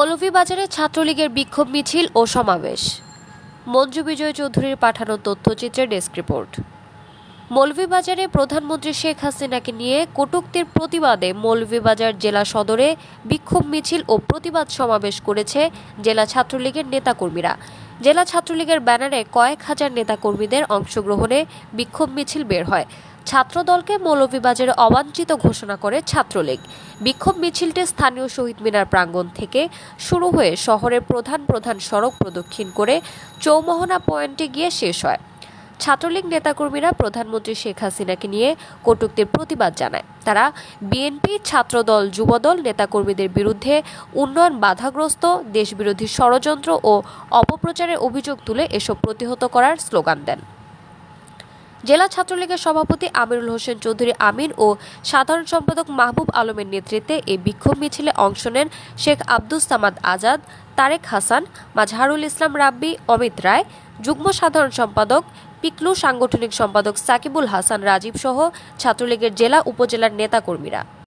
মৌলভীবাজারে ছাত্রলীগের বিক্ষোভ মিছিল ও সমাবেশ মঞ্জু বিজয় চৌধুরীর পাঠানো তথ্যচিত্রের ডেস্ক রিপোর্ট মৌলভীবাজারে প্রধানমন্ত্রী শেখ হাসিনাকে নিয়ে কটুক্তির প্রতিবাদে মৌলভীবাজার জেলা সদরে বিক্ষোভ মিছিল ও প্রতিবাদ সমাবেশ করেছে জেলা ছাত্রলীগের নেতাকর্মীরা জেলা ছাত্রলীগের ব্যানারে কয়েক হাজার নেতাকর্মীদের অংশগ্রহণে বিক্ষোভ মিছিল বের হয় ছাত্রদলকে মৌলভীবাজারে অবাঞ্ছিত ঘোষণা করে ছাত্রলীগ বিক্ষোভ মিছিলটি স্থানীয় শহীদ মিনার প্রাঙ্গণ থেকে শুরু হয়ে শহরের প্রধান প্রধান সড়ক প্রদক্ষিণ করে চৌমোহনা পয়েন্টে গিয়ে শেষ হয় ছাত্রলীগ নেতাকর্মীরা প্রধানমন্ত্রী শেখ হাসিনাকে নিয়ে কটুক্তির প্রতিবাদ জানায় তারা বিএনপি ছাত্রদল যুবদল নেতাকর্মীদের বিরুদ্ধে উন্নয়ন বাধাগ্রস্ত দেশবিরোধী ষড়যন্ত্র ও অপপ্রচারের অভিযোগ তুলে এসব প্রতিহত করার স্লোগান দেন জেলা ছাত্রলীগের সভাপতি আমিরুল হোসেন চৌধুরী আমির ও সাধারণ সম্পাদক মাহবুব আলমের নেতৃত্বে এই বিক্ষোভ মিছিলে অংশ নেন শেখ আব্দুল সামাদ আজাদ তারেক হাসান মাঝহারুল ইসলাম রাব্বি অমিত রায় যুগ্ম সাধারণ সম্পাদক পিকলু সাংগঠনিক সম্পাদক সাকিবুল হাসান রাজীব সহ ছাত্রলীগের জেলা উপজেলার নেতাকর্মীরা